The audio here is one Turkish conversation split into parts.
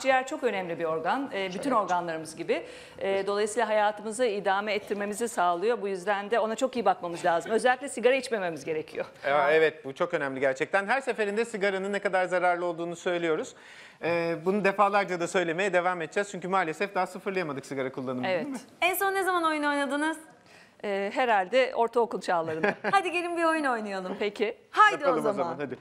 Ciğer çok önemli bir organ. E, bütün organlarımız gibi. E, dolayısıyla hayatımızı idame ettirmemizi sağlıyor. Bu yüzden de ona çok iyi bakmamız lazım. Özellikle sigara içmememiz gerekiyor. E, evet bu çok önemli gerçekten. Her seferinde sigaranın ne kadar zararlı olduğunu söylüyoruz. bunu defalarca da söylemeye devam edeceğiz. Çünkü maalesef daha sıfırlayamadık sigara kullanımını Evet. değil mi? En son ne zaman oyun oynadınız? E, herhalde ortaokul çağlarında. Hadi gelin bir oyun oynayalım. Peki. Haydi Yapalım o zaman. hadi.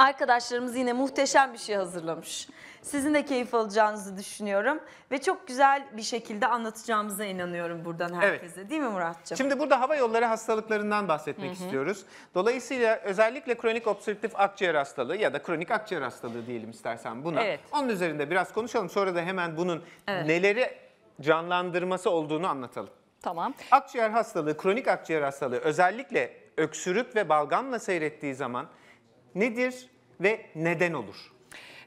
Arkadaşlarımız yine muhteşem bir şey hazırlamış. Sizin de keyif alacağınızı düşünüyorum ve çok güzel bir şekilde anlatacağımıza inanıyorum buradan herkese. Evet. Değil mi Muratcığım? Şimdi burada hava yolları hastalıklarından bahsetmek Hı -hı. istiyoruz. Dolayısıyla özellikle kronik obstrüktif akciğer hastalığı ya da kronik akciğer hastalığı diyelim istersen buna. Evet. Onun üzerinde biraz konuşalım. Sonra da hemen bunun evet. neleri canlandırması olduğunu anlatalım. Tamam. Akciğer hastalığı, kronik akciğer hastalığı özellikle öksürük ve balgamla seyrettiği zaman nedir? ve neden olur.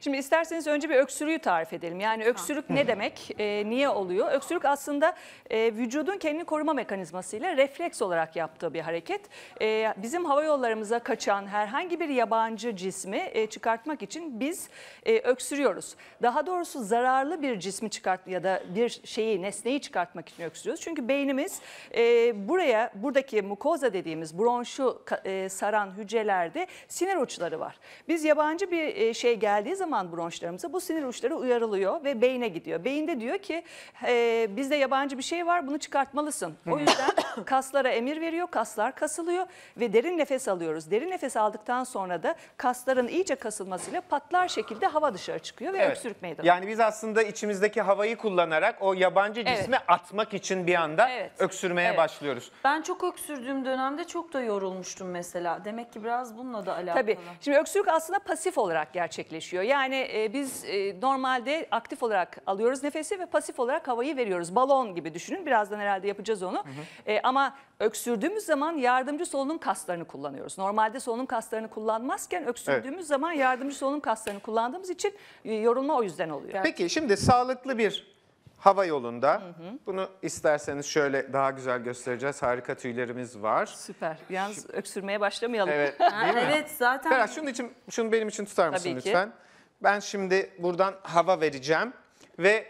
Şimdi isterseniz önce bir öksürüğü tarif edelim. Yani öksürük ne demek, e, niye oluyor? Öksürük aslında e, vücudun kendini koruma mekanizmasıyla refleks olarak yaptığı bir hareket. E, bizim hava yollarımıza kaçan herhangi bir yabancı cismi e, çıkartmak için biz e, öksürüyoruz. Daha doğrusu zararlı bir cismi çıkart ya da bir şeyi, nesneyi çıkartmak için öksürüyoruz. Çünkü beynimiz e, buraya, buradaki mukoza dediğimiz bronşu e, saran hücrelerde sinir uçları var. Biz yabancı bir e, şey geldiği zaman zaman bronşlarımıza bu sinir uçları uyarılıyor ve beyne gidiyor. Beyinde diyor ki e, bizde yabancı bir şey var bunu çıkartmalısın. O yüzden kaslara emir veriyor, kaslar kasılıyor ve derin nefes alıyoruz. Derin nefes aldıktan sonra da kasların iyice kasılmasıyla patlar şekilde hava dışarı çıkıyor ve evet. öksürük meydana. Yani biz aslında içimizdeki havayı kullanarak o yabancı cismi evet. atmak için bir anda evet. öksürmeye evet. başlıyoruz. Ben çok öksürdüğüm dönemde çok da yorulmuştum mesela. Demek ki biraz bununla da alakalı. Tabii. Şimdi öksürük aslında pasif olarak gerçekleşiyor. Yani yani e, biz e, normalde aktif olarak alıyoruz nefesi ve pasif olarak havayı veriyoruz. Balon gibi düşünün. Birazdan herhalde yapacağız onu. Hı hı. E, ama öksürdüğümüz zaman yardımcı solunum kaslarını kullanıyoruz. Normalde solunum kaslarını kullanmazken öksürdüğümüz evet. zaman yardımcı solunum kaslarını kullandığımız için yorulma o yüzden oluyor. Peki şimdi sağlıklı bir hava yolunda. Hı hı. Bunu isterseniz şöyle daha güzel göstereceğiz. Harika tüylerimiz var. Süper. Yalnız Şimdi... öksürmeye başlamayalım. Evet. evet zaten. Ferhat şunun için şunu benim için tutar mısın Tabii ki. lütfen? Ki. Ben şimdi buradan hava vereceğim ve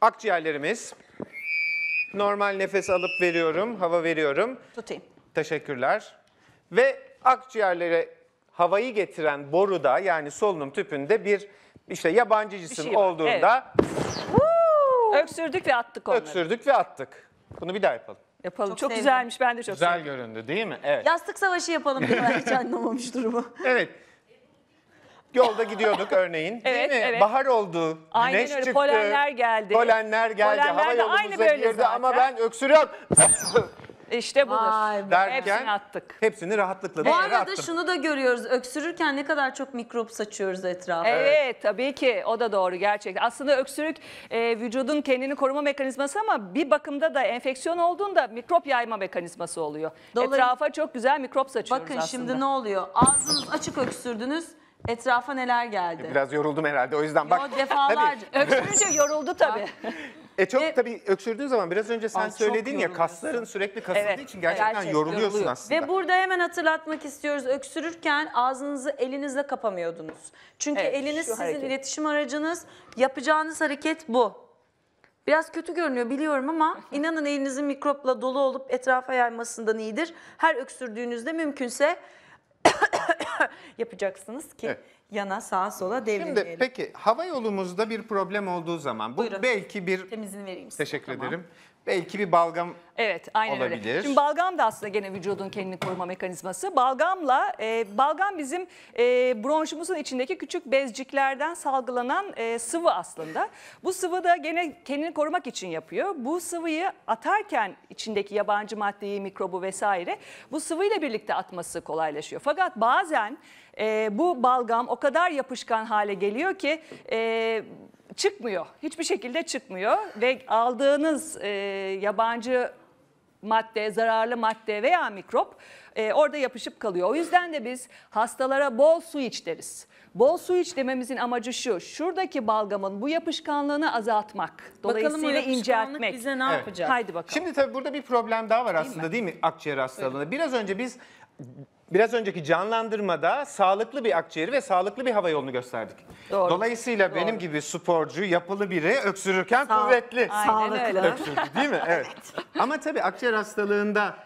akciğerlerimiz normal nefes alıp veriyorum, hava veriyorum. Tutayım. Teşekkürler. Ve akciğerlere havayı getiren boruda yani solunum tüpünde bir işte yabancı cisim şey var, olduğunda Öksürdük ve attık onları. öksürdük ve attık. Bunu bir daha yapalım. Yapalım. Çok, Çok güzelmiş. Ben de çok Güzel sevdim. göründü değil mi? Evet. Yastık savaşı yapalım. bir Hiç anlamamış durumu. Evet. Yolda gidiyorduk örneğin. Evet, değil mi? evet. Bahar oldu. Aynen güneş öyle. çıktı. Polenler geldi. Polenler geldi. Polenler hava de aynı yolumuza girdi ama ben öksürüyorum İşte budur. Vay be. derken Hepsini attık. hepsini rahatlıkla Bu arada attım. şunu da görüyoruz. Öksürürken ne kadar çok mikrop saçıyoruz etrafa. Evet tabii ki o da doğru gerçekten. Aslında öksürük e, vücudun kendini koruma mekanizması ama bir bakımda da enfeksiyon olduğunda mikrop yayma mekanizması oluyor. Dolayı- Etrafa çok güzel mikrop saçıyoruz Bakın aslında. şimdi ne oluyor? Ağzınız açık öksürdünüz. Etrafa neler geldi? Biraz yoruldum herhalde o yüzden bak. Yo, defalarca. Öksürünce yoruldu tabii. E çok e, tabii öksürdüğün zaman biraz önce sen Aa, söyledin ya kasların sürekli kasıldığı evet, için gerçekten gerçek, yoruluyorsun yoruluyor. aslında. Ve burada hemen hatırlatmak istiyoruz. Öksürürken ağzınızı elinizle kapamıyordunuz. Çünkü evet, eliniz sizin hareket. iletişim aracınız. Yapacağınız hareket bu. Biraz kötü görünüyor biliyorum ama inanın elinizin mikropla dolu olup etrafa yaymasından iyidir. Her öksürdüğünüzde mümkünse yapacaksınız ki evet. yana sağa sola devrilmeyelim. Şimdi peki hava yolumuzda bir problem olduğu zaman bu Buyurun. belki bir temizini vereyim size. Teşekkür tamam. ederim. Belki bir balgam Evet, aynen Olabilir. öyle. Şimdi balgam da aslında gene vücudun kendini koruma mekanizması. Balgamla, e, balgam bizim e, bronşumuzun içindeki küçük bezciklerden salgılanan e, sıvı aslında. Bu sıvı da gene kendini korumak için yapıyor. Bu sıvıyı atarken içindeki yabancı maddeyi, mikrobu vesaire bu sıvıyla birlikte atması kolaylaşıyor. Fakat bazen e, bu balgam o kadar yapışkan hale geliyor ki... E, çıkmıyor. Hiçbir şekilde çıkmıyor ve aldığınız e, yabancı madde, zararlı madde veya mikrop e, orada yapışıp kalıyor. O yüzden de biz hastalara bol su iç deriz. Bol su iç dememizin amacı şu, şuradaki balgamın bu yapışkanlığını azaltmak. Dolayısıyla bakalım inceltmek. bize ne evet. yapacak? Haydi bakalım. Şimdi tabii burada bir problem daha var değil aslında mi? değil mi akciğer hastalığında? Biraz önce biz biraz önceki canlandırmada sağlıklı bir akciğeri ve sağlıklı bir hava yolunu gösterdik. Doğru. Dolayısıyla Doğru. benim gibi sporcu, yapılı biri öksürürken Sağ- kuvvetli. Sağlıklı. Öksürdü değil mi? Evet. Ama tabii akciğer hastalığında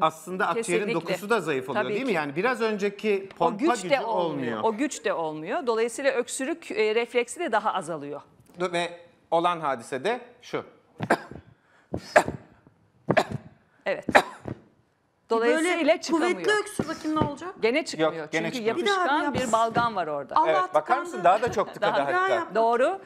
aslında akciğerin dokusu da zayıf oluyor Tabii değil mi? Yani biraz önceki pompa o güç gücü de olmuyor. olmuyor. O güç de olmuyor. Dolayısıyla öksürük e, refleksi de daha azalıyor. Ve olan hadise de şu. Evet. Dolayısıyla Böyle çıkamıyor. kuvvetli öksür bakayım ne olacak? Gene çıkmıyor. Yok, gene Çünkü çıkmıyor. Bir bir yapışkan bir, balgam var orada. Allah Evet, bakar mısın daha da çok tıkadı Daha- hatta. Doğru.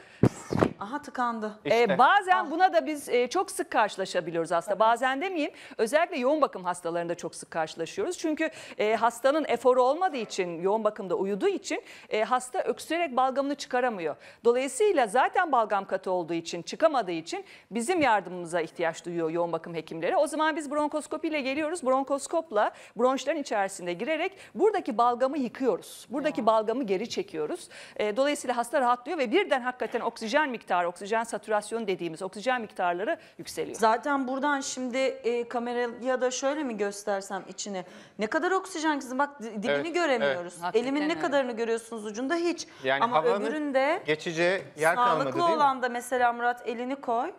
Aha tıkandı. İşte. Ee, bazen ah. buna da biz e, çok sık karşılaşabiliyoruz aslında. Tabii. Bazen demeyeyim özellikle yoğun bakım hastalarında çok sık karşılaşıyoruz. Çünkü e, hastanın eforu olmadığı için yoğun bakımda uyuduğu için e, hasta öksürerek balgamını çıkaramıyor. Dolayısıyla zaten balgam katı olduğu için çıkamadığı için bizim yardımımıza ihtiyaç duyuyor yoğun bakım hekimleri. O zaman biz bronkoskopiyle geliyoruz. Bronkoskopla bronşların içerisinde girerek buradaki balgamı yıkıyoruz. Buradaki ya. balgamı geri çekiyoruz. E, dolayısıyla hasta rahatlıyor ve birden hakikaten oksijen miktarı miktarı, oksijen satürasyonu dediğimiz oksijen miktarları yükseliyor. Zaten buradan şimdi e, kameraya da şöyle mi göstersem içini? Ne kadar oksijen kızım bak dibini Evet, göremiyoruz. evet. Elimin ne kadarını görüyorsunuz ucunda hiç. Yani Ama öbüründe geçeceği yer kalmadı sağlıklı değil mi? olan da mesela Murat elini koy.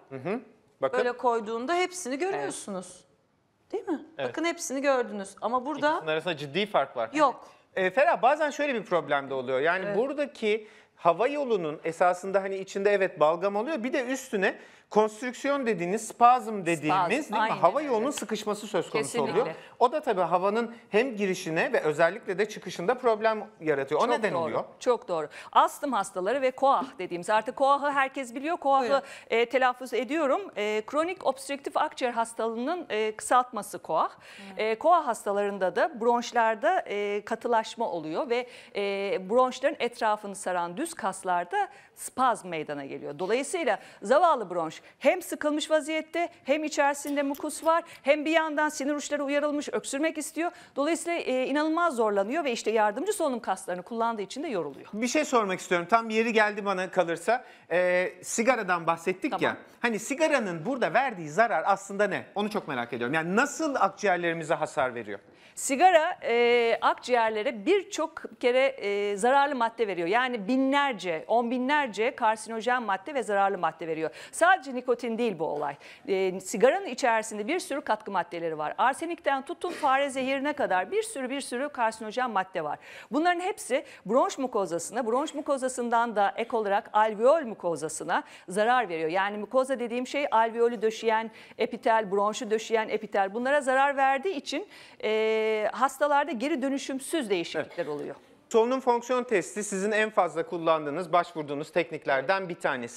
Bakın Böyle koyduğunda hepsini görüyorsunuz. Değil mi? Evet. Bakın hepsini gördünüz. Ama burada ikisinin arasında ciddi fark var. yok. E, Ferah bazen şöyle bir problem de oluyor. Yani buradaki hava yolunun esasında hani içinde evet balgam oluyor. Bir de üstüne konstrüksiyon dediğiniz, spazm dediğimiz Spazm, değil mi? hava öyle. yolunun sıkışması söz konusu Kesinlikle. oluyor. O da tabii havanın hem girişine ve özellikle de çıkışında problem yaratıyor. O Çok neden doğru, oluyor? Çok doğru. Astım hastaları ve koah dediğimiz artık koahı herkes biliyor. Koahı e, telaffuz ediyorum. E, kronik obstrüktif akciğer hastalığının e, kısaltması koah. E, koah hastalarında da bronşlarda e, katılaşma oluyor ve e, bronşların etrafını saran düz üst kaslarda spaz meydana geliyor. Dolayısıyla zavallı bronş hem sıkılmış vaziyette hem içerisinde mukus var hem bir yandan sinir uçları uyarılmış öksürmek istiyor. Dolayısıyla e, inanılmaz zorlanıyor ve işte yardımcı solunum kaslarını kullandığı için de yoruluyor. Bir şey sormak istiyorum. Tam yeri geldi bana kalırsa. E, sigaradan bahsettik tamam. ya. Hani sigaranın burada verdiği zarar aslında ne? Onu çok merak ediyorum. Yani nasıl akciğerlerimize hasar veriyor? Sigara e, akciğerlere birçok kere e, zararlı madde veriyor. Yani binlerce, on binlerce karsinojen madde ve zararlı madde veriyor. Sadece nikotin değil bu olay. E, sigaranın içerisinde bir sürü katkı maddeleri var. Arsenikten tutun fare zehirine kadar bir sürü bir sürü karsinojen madde var. Bunların hepsi bronş mukozasına, bronş mukozasından da ek olarak alveol mukozasına zarar veriyor. Yani mukoza dediğim şey alveolü döşeyen epitel, bronşu döşeyen epitel. Bunlara zarar verdiği için... E, ee, hastalarda geri dönüşümsüz değişiklikler evet. oluyor. Solunum fonksiyon testi sizin en fazla kullandığınız, başvurduğunuz tekniklerden bir tanesi.